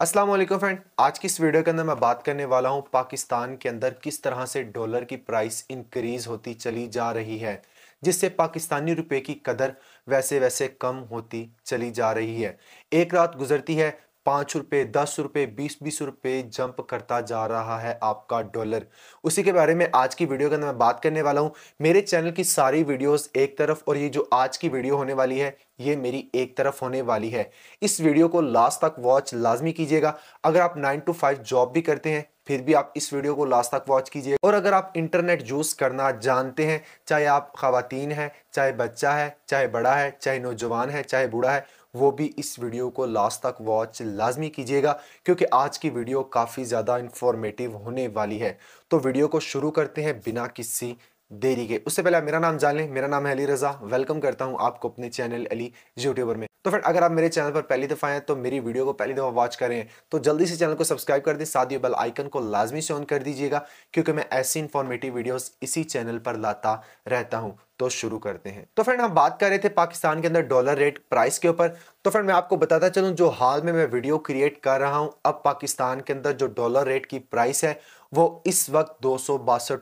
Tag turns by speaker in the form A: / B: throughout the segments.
A: Aslam friend आज की इस वीडियो के अंदर मैं बात करने वाला हूँ पाकिस्तान के अंदर किस तरह से डॉलर की प्राइस इंक्रीज होती चली जा रही है जिससे पाकिस्तानी रुपए की कदर वैसे वैसे कम होती चली जा रही है एक रात गुजरती है पाँच रुपये दस रुपये बीस बीस रुपये जंप करता जा रहा है आपका डॉलर उसी के बारे में आज की वीडियो के अंदर मैं बात करने वाला हूँ मेरे चैनल की सारी वीडियोस एक तरफ और ये जो आज की वीडियो होने वाली है ये मेरी एक तरफ होने वाली है इस वीडियो को लास्ट तक वॉच लाजमी कीजिएगा अगर आप नाइन टू फाइव जॉब भी करते हैं फिर भी आप इस वीडियो को लास्ट तक वॉच कीजिए और अगर आप इंटरनेट यूज़ करना जानते हैं चाहे आप खातन हैं चाहे बच्चा है चाहे बड़ा है चाहे नौजवान है चाहे बूढ़ा है वो भी इस वीडियो को लास्ट तक वॉच लाजमी कीजिएगा क्योंकि आज की वीडियो काफ़ी ज़्यादा इन्फॉर्मेटिव होने वाली है तो वीडियो को शुरू करते हैं बिना किसी देरी के उससे पहले मेरा नाम जान लें मेरा नाम है अली रजा वेलकम करता हूं आपको अपने चैनल अली यूट्यूबर में तो फिर अगर आप मेरे चैनल पर पहली दफ़ा आए तो मेरी वीडियो को पहली दफ़ा वॉच करें तो जल्दी से चैनल को सब्सक्राइब कर दें साथ ही बेल आइकन को लाजमी से ऑन कर दीजिएगा क्योंकि मैं ऐसी इन्फॉर्मेटिव वीडियोस इसी चैनल पर लाता रहता हूँ तो शुरू करते हैं तो फ्रेंड हम बात कर रहे थे पाकिस्तान के अंदर डॉलर रेट प्राइस के ऊपर तो फ्रेंड मैं आपको बताता चलूँ जो हाल में मैं वीडियो क्रिएट कर रहा हूँ अब पाकिस्तान के अंदर जो डॉलर रेट की प्राइस है वो इस वक्त दो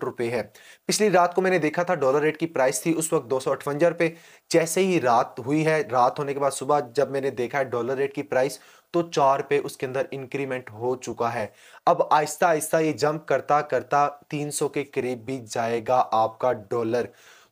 A: रुपए है पिछली रात को मैंने देखा था डॉलर रेट की प्राइस थी उस वक्त दो रुपये जैसे ही रात हुई है रात होने के बाद सुबह जब मैंने देखा है डॉलर रेट की प्राइस तो चार पे उसके अंदर इंक्रीमेंट हो चुका है अब आहिस्ता आहिस्ता ये जंप करता करता 300 के करीब भी जाएगा आपका डॉलर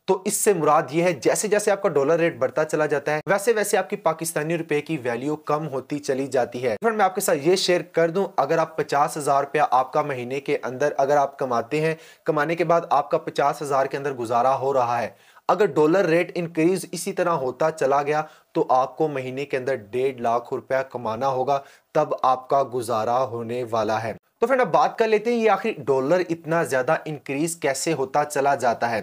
A: तो इससे मुराद ये है जैसे जैसे आपका डॉलर रेट बढ़ता चला जाता है वैसे वैसे आपकी पाकिस्तानी रुपए की वैल्यू कम होती चली जाती है फिर मैं आपके साथ ये शेयर कर दूं अगर आप पचास हजार रुपया आपका महीने के अंदर अगर आप कमाते हैं कमाने के बाद आपका पचास हजार के अंदर गुजारा हो रहा है अगर डॉलर रेट इंक्रीज इसी तरह होता चला गया तो आपको महीने के अंदर डेढ़ लाख रुपया कमाना होगा तब आपका गुजारा होने वाला है तो फ्रेंड अब बात कर लेते हैं ये आखिर डॉलर इतना ज़्यादा इंक्रीज कैसे होता चला जाता है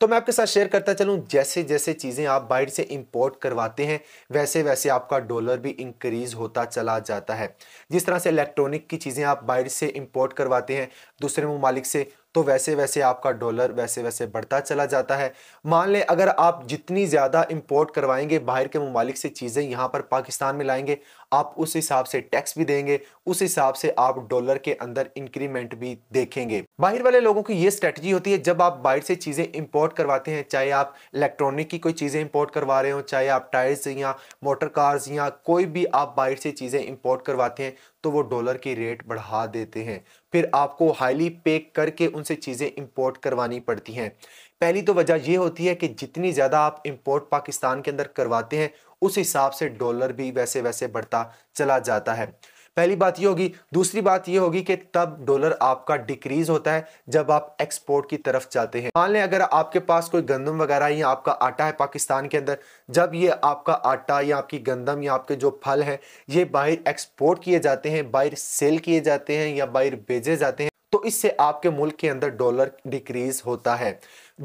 A: तो मैं आपके साथ शेयर करता चलूँ जैसे जैसे चीज़ें आप बाहर से इम्पोर्ट करवाते हैं वैसे वैसे आपका डॉलर भी इंक्रीज होता चला जाता है जिस तरह से इलेक्ट्रॉनिक की चीज़ें आप बाहर से इम्पोर्ट करवाते हैं दूसरे ममालिक से तो वैसे वैसे आपका डॉलर वैसे वैसे बढ़ता चला जाता है मान लें अगर आप जितनी ज़्यादा इम्पोर्ट करवाएंगे बाहर के ममालिक से चीज़ें यहाँ पर पाकिस्तान में लाएंगे आप उस हिसाब से टैक्स भी देंगे उस हिसाब से आप डॉलर के अंदर इंक्रीमेंट भी देखेंगे बाहर वाले लोगों की ये स्ट्रेटजी होती है जब आप बाहर से चीज़ें इंपोर्ट करवाते हैं चाहे आप इलेक्ट्रॉनिक की कोई चीज़ें इंपोर्ट करवा रहे हो चाहे आप टायर्स या मोटर कार्स या कोई भी आप बाहर से चीज़ें इंपोर्ट करवाते हैं तो वो डॉलर की रेट बढ़ा देते हैं फिर आपको हाईली पे करके उनसे चीज़ें इंपोर्ट करवानी पड़ती हैं पहली तो वजह यह होती है कि जितनी ज़्यादा आप इंपोर्ट पाकिस्तान के अंदर करवाते हैं उस हिसाब से डॉलर भी वैसे वैसे बढ़ता चला जाता है पहली बात ये होगी दूसरी बात ये होगी कि तब डॉलर आपका डिक्रीज होता है जब आप एक्सपोर्ट की तरफ जाते हैं मान लें अगर आपके पास कोई गंदम वगैरह या आपका आटा है पाकिस्तान के अंदर जब ये आपका आटा या आपकी गंदम या आपके जो फल हैं ये बाहर एक्सपोर्ट किए जाते हैं बाहर सेल किए जाते हैं या बाहर भेजे जाते हैं तो इससे आपके मुल्क के अंदर डॉलर डिक्रीज होता है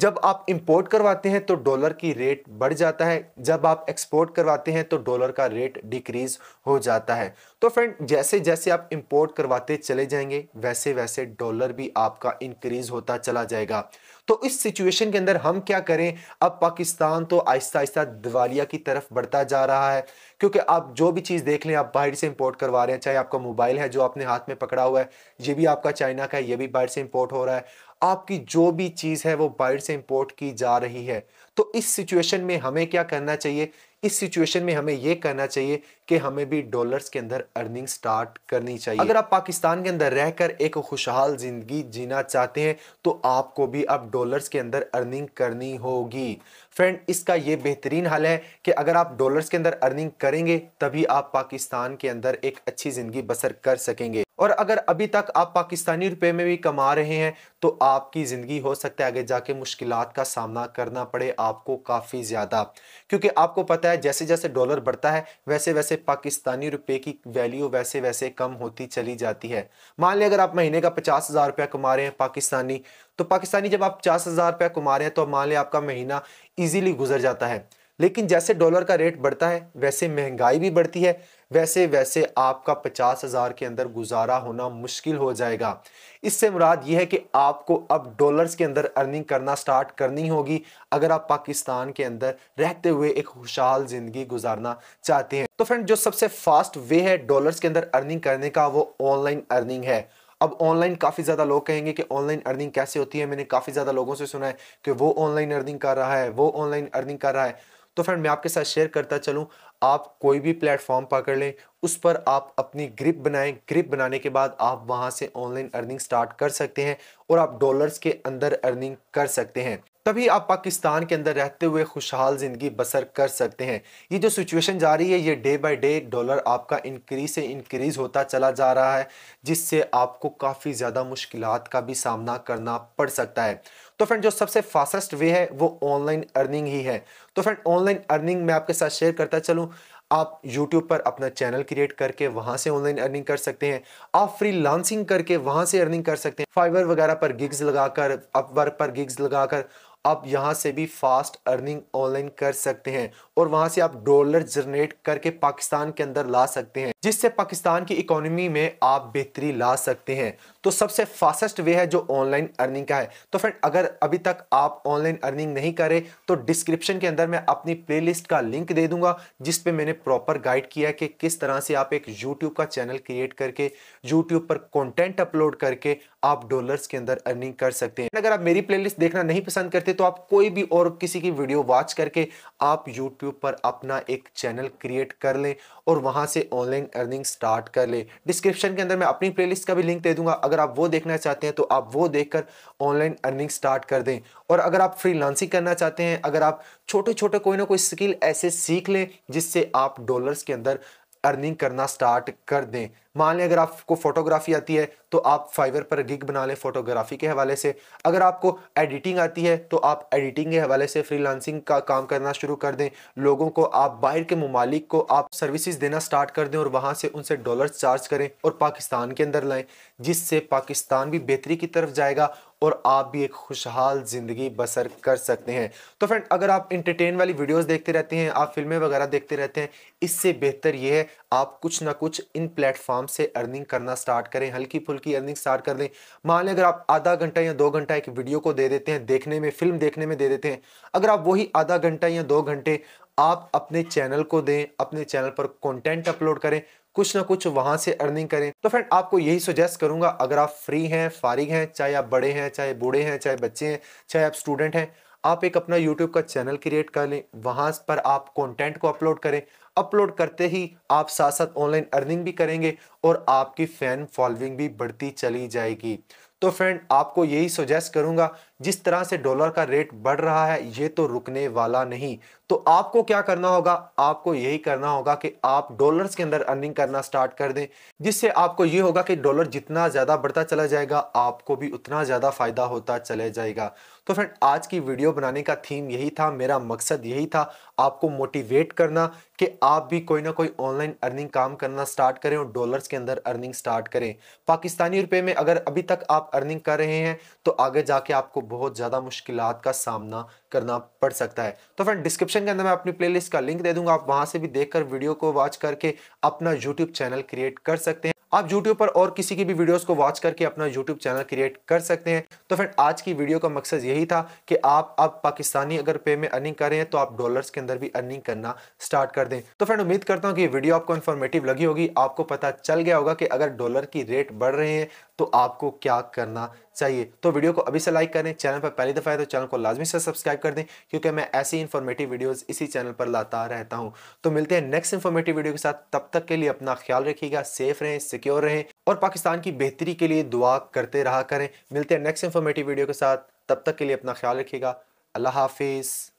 A: जब आप इंपोर्ट करवाते हैं तो डॉलर की रेट बढ़ जाता है जब आप एक्सपोर्ट करवाते हैं तो डॉलर का रेट डिक्रीज हो जाता है तो फ्रेंड जैसे जैसे आप इंपोर्ट करवाते चले जाएंगे वैसे वैसे डॉलर भी आपका इंक्रीज होता चला जाएगा तो इस सिचुएशन के अंदर हम क्या करें अब पाकिस्तान तो आहिस्ता आहिस्ता दिवालिया की तरफ बढ़ता जा रहा है क्योंकि आप जो भी चीज़ देख लें आप बाहर से इंपोर्ट करवा रहे हैं चाहे आपका मोबाइल है जो आपने हाथ में पकड़ा हुआ है ये भी आपका चाइना का है ये भी बाहर से इंपोर्ट हो रहा है आपकी जो भी चीज़ है वो बाहर से इंपोर्ट की जा रही है तो इस सिचुएशन में हमें क्या करना चाहिए इस सिचुएशन में हमें यह करना चाहिए कि हमें भी डॉलर्स के अंदर अर्निंग स्टार्ट करनी चाहिए अगर आप पाकिस्तान के अंदर रहकर एक खुशहाल ज़िंदगी जीना चाहते हैं तो आपको भी अब डॉलर्स के अंदर अर्निंग करनी होगी फ्रेंड इसका यह बेहतरीन हाल है कि अगर आप डॉलर्स के अंदर अर्निंग करेंगे तभी आप पाकिस्तान के अंदर एक अच्छी ज़िंदगी बसर कर सकेंगे और अगर अभी तक आप पाकिस्तानी रुपए में भी कमा रहे हैं तो आपकी ज़िंदगी हो सकता है आगे जाके मुश्किल का सामना करना पड़े आपको काफ़ी ज़्यादा क्योंकि आपको पता है जैसे जैसे डॉलर बढ़ता है वैसे वैसे पाकिस्तानी रुपए की वैल्यू वैसे वैसे कम होती चली जाती है मान लें अगर आप महीने का पचास हज़ार रुपया कमा रहे हैं पाकिस्तानी तो पाकिस्तानी जब आप पचास हज़ार रुपया कमा रहे हैं तो मान लें आपका महीना ईजिली गुजर जाता है लेकिन जैसे डॉलर का रेट बढ़ता है वैसे महंगाई भी बढ़ती है वैसे वैसे आपका पचास हज़ार के अंदर गुजारा होना मुश्किल हो जाएगा इससे मुराद ये है कि आपको अब डॉलर्स के अंदर अर्निंग करना स्टार्ट करनी होगी अगर आप पाकिस्तान के अंदर रहते हुए एक खुशहाल ज़िंदगी गुजारना चाहते हैं तो फ्रेंड जो सबसे फास्ट वे है डॉलर्स के अंदर अर्निंग करने का वो ऑनलाइन अर्निंग है अब ऑनलाइन काफ़ी ज़्यादा लोग कहेंगे कि ऑनलाइन अर्निंग कैसे होती है मैंने काफ़ी ज़्यादा लोगों से सुना है कि वो ऑनलाइन अर्निंग कर रहा है वो ऑनलाइन अर्निंग कर रहा है तो फ्रेंड मैं आपके साथ शेयर करता चलूँ आप कोई भी प्लेटफॉर्म पकड़ लें उस पर आप अपनी ग्रिप बनाएं ग्रिप बनाने के बाद आप वहाँ से ऑनलाइन अर्निंग स्टार्ट कर सकते हैं और आप डॉलर्स के अंदर अर्निंग कर सकते हैं तभी आप पाकिस्तान के अंदर रहते हुए खुशहाल ज़िंदगी बसर कर सकते हैं ये जो सिचुएशन जा रही है ये डे बाय डे डॉलर आपका इंक्रीज से इंक्रीज होता चला जा रहा है जिससे आपको काफ़ी ज़्यादा मुश्किल का भी सामना करना पड़ सकता है तो फ्रेंड जो सबसे फास्टेस्ट वे है वो ऑनलाइन अर्निंग ही है तो फ्रेंड ऑनलाइन अर्निंग मैं आपके साथ शेयर करता चलूँ आप YouTube पर अपना चैनल क्रिएट करके वहाँ से ऑनलाइन अर्निंग कर सकते हैं आप फ्रीलांसिंग करके वहाँ से अर्निंग कर सकते हैं फाइबर वगैरह पर गिग्स लगाकर अपवर्क पर गिग्स लगाकर आप यहाँ से भी फास्ट अर्निंग ऑनलाइन कर सकते हैं और वहाँ से आप डॉलर जनरेट करके पाकिस्तान के अंदर ला सकते हैं जिससे पाकिस्तान की इकोनॉमी में आप बेहतरी ला सकते हैं तो सबसे फास्टेस्ट वे है जो ऑनलाइन अर्निंग का है तो फ्रेंड अगर अभी तक आप ऑनलाइन अर्निंग नहीं करें तो डिस्क्रिप्शन के अंदर मैं अपनी प्ले का लिंक दे दूंगा जिस मैंने प्रॉपर गाइड किया है कि किस तरह से आप एक यूट्यूब का चैनल क्रिएट करके यूट्यूब पर कॉन्टेंट अपलोड करके आप डॉलर्स के अंदर अर्निंग कर सकते हैं अगर आप मेरी प्लेलिस्ट देखना नहीं पसंद करते सकते तो आप कोई भी और किसी की वीडियो वॉच करके आप यूट्यूब पर अपना एक चैनल क्रिएट कर लें और वहां से ऑनलाइन अर्निंग स्टार्ट कर लें डिस्क्रिप्शन के अंदर मैं अपनी प्लेलिस्ट का भी लिंक दे दूंगा अगर आप वो देखना चाहते हैं तो आप वो देखकर ऑनलाइन अर्निंग स्टार्ट कर दें और अगर आप फ्री करना चाहते हैं अगर आप छोटे छोटे कोई ना कोई स्किल ऐसे सीख लें जिससे आप डॉलर्स के अंदर अर्निंग करना स्टार्ट कर दें मान लें अगर आपको फोटोग्राफी आती है तो आप फाइवर पर गिग बना लें फोटोग्राफी के हवाले से अगर आपको एडिटिंग आती है तो आप एडिटिंग के हवाले से फ्रीलांसिंग का काम करना शुरू कर दें लोगों को आप बाहर के ममालिक को आप सर्विसेज देना स्टार्ट कर दें और वहाँ से उनसे डॉलर चार्ज करें और पाकिस्तान के अंदर लाएँ जिससे पाकिस्तान भी बेहतरी की तरफ जाएगा और आप भी एक खुशहाल ज़िंदगी बसर कर सकते हैं तो फ्रेंड अगर आप इंटरटेन वाली वीडियोस देखते रहते हैं आप फिल्में वगैरह देखते रहते हैं इससे बेहतर ये है आप कुछ ना कुछ इन प्लेटफॉर्म से अर्निंग करना स्टार्ट करें हल्की फुल्की अर्निंग स्टार्ट कर दें मान लें अगर आप आधा घंटा या दो घंटा एक वीडियो को दे देते हैं देखने में फिल्म देखने में दे देते हैं अगर आप वही आधा घंटा या दो घंटे आप अपने चैनल को दें अपने चैनल पर कंटेंट अपलोड करें कुछ ना कुछ वहां से अर्निंग करें तो फ्रेंड आपको यही सुजेस्ट करूंगा अगर आप फ्री हैं फारिग हैं चाहे आप बड़े हैं चाहे बूढ़े हैं चाहे बच्चे हैं चाहे आप स्टूडेंट हैं आप एक अपना यूट्यूब का चैनल क्रिएट कर लें वहाँ पर आप कॉन्टेंट को अपलोड करें अपलोड करते ही आप साथ साथ ऑनलाइन अर्निंग भी करेंगे और आपकी फ़ैन फॉलोइंग भी बढ़ती चली जाएगी तो फ्रेंड आपको यही सुजेस्ट करूंगा जिस तरह से डॉलर का रेट बढ़ रहा है ये तो रुकने वाला नहीं तो आपको क्या करना होगा आपको यही करना होगा कि आप डॉलर्स के अंदर अर्निंग करना स्टार्ट कर दें जिससे आपको ये होगा कि डॉलर जितना ज़्यादा बढ़ता चला जाएगा आपको भी उतना ज़्यादा फ़ायदा होता चले जाएगा तो फ्रेंड आज की वीडियो बनाने का थीम यही था मेरा मकसद यही था आपको मोटिवेट करना कि आप भी कोई ना कोई ऑनलाइन अर्निंग काम करना स्टार्ट करें और डॉलर्स के अंदर अर्निंग स्टार्ट करें पाकिस्तानी रुपये में अगर अभी तक आप अर्निंग कर रहे हैं तो आगे जाके आपको बहुत ज़्यादा मुश्किल का सामना करना पड़ सकता है तो फ्रेंड डिस्क्रिप्शन के अंदर मैं अपनी प्लेलिस्ट का लिंक दे दूंगा आप वहाँ से भी देखकर वीडियो को वॉच करके अपना यूट्यूब चैनल क्रिएट कर सकते हैं आप यूट्यूब पर और किसी की भी वीडियोज़ को वॉच करके अपना यूट्यूब चैनल क्रिएट कर सकते हैं तो फ्रेंड आज की वीडियो का मकसद यही था कि आप अब पाकिस्तानी अगर पे में अर्निंग कर रहे हैं तो आप डॉलर्स के अंदर भी अर्निंग करना स्टार्ट कर दें तो फ्रेंड उम्मीद करता हूँ कि ये वीडियो आपको इन्फॉर्मेटिव लगी होगी आपको पता चल गया होगा कि अगर डॉलर की रेट बढ़ रहे हैं तो आपको क्या करना चाहिए तो वीडियो को अभी से लाइक करें चैनल पर पहली दफ़ा है तो चैनल को लाजमी से सब्सक्राइब कर दें क्योंकि मैं ऐसी इन्फॉर्मेटिव वीडियोज़ इसी चैनल पर लाता रहता हूँ तो मिलते हैं नेक्स्ट इन्फॉर्मेटिव वीडियो के साथ तब तक के लिए अपना ख्याल रखिएगा सेफ रहें सिक्योर रहें और पाकिस्तान की बेहतरी के लिए दुआ करते रहा करें मिलते हैं नेक्स्ट इन्फॉर्मेटिव वीडियो के साथ तब तक के लिए अपना ख्याल रखिएगा अल्लाह हाफिज़